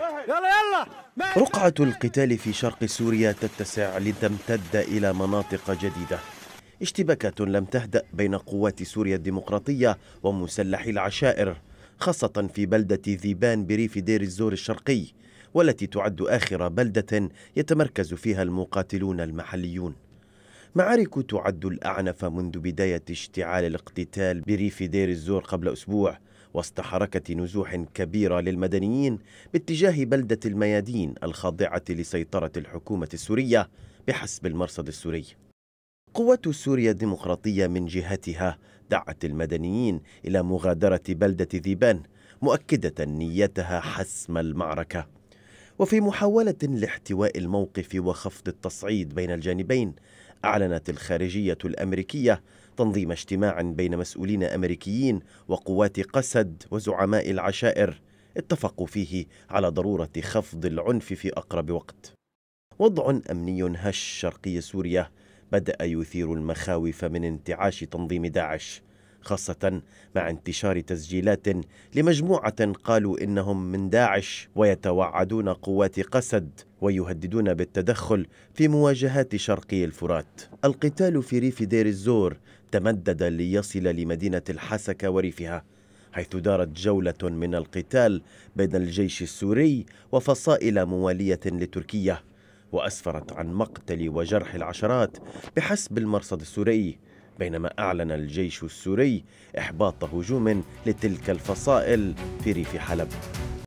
يلا يلا رقعة القتال في شرق سوريا تتسع لتمتد إلى مناطق جديدة اشتباكات لم تهدأ بين قوات سوريا الديمقراطية ومسلحي العشائر خاصة في بلدة ذيبان بريف دير الزور الشرقي والتي تعد آخر بلدة يتمركز فيها المقاتلون المحليون معارك تعد الأعنف منذ بداية اشتعال الاقتتال بريف دير الزور قبل أسبوع وسط حركة نزوح كبيرة للمدنيين باتجاه بلدة الميادين الخاضعة لسيطرة الحكومة السورية بحسب المرصد السوري قوات سوريا الديمقراطية من جهتها دعت المدنيين إلى مغادرة بلدة ذيبان مؤكدة نيتها حسم المعركة وفي محاولة لاحتواء الموقف وخفض التصعيد بين الجانبين أعلنت الخارجية الأمريكية تنظيم اجتماع بين مسؤولين أمريكيين وقوات قسد وزعماء العشائر اتفقوا فيه على ضرورة خفض العنف في أقرب وقت وضع أمني هش شرقي سوريا بدأ يثير المخاوف من انتعاش تنظيم داعش خاصة مع انتشار تسجيلات لمجموعة قالوا إنهم من داعش ويتوعدون قوات قسد ويهددون بالتدخل في مواجهات شرقي الفرات القتال في ريف دير الزور تمدد ليصل لمدينة الحسكة وريفها حيث دارت جولة من القتال بين الجيش السوري وفصائل موالية لتركيا وأسفرت عن مقتل وجرح العشرات بحسب المرصد السوري بينما أعلن الجيش السوري إحباط هجوم لتلك الفصائل في ريف حلب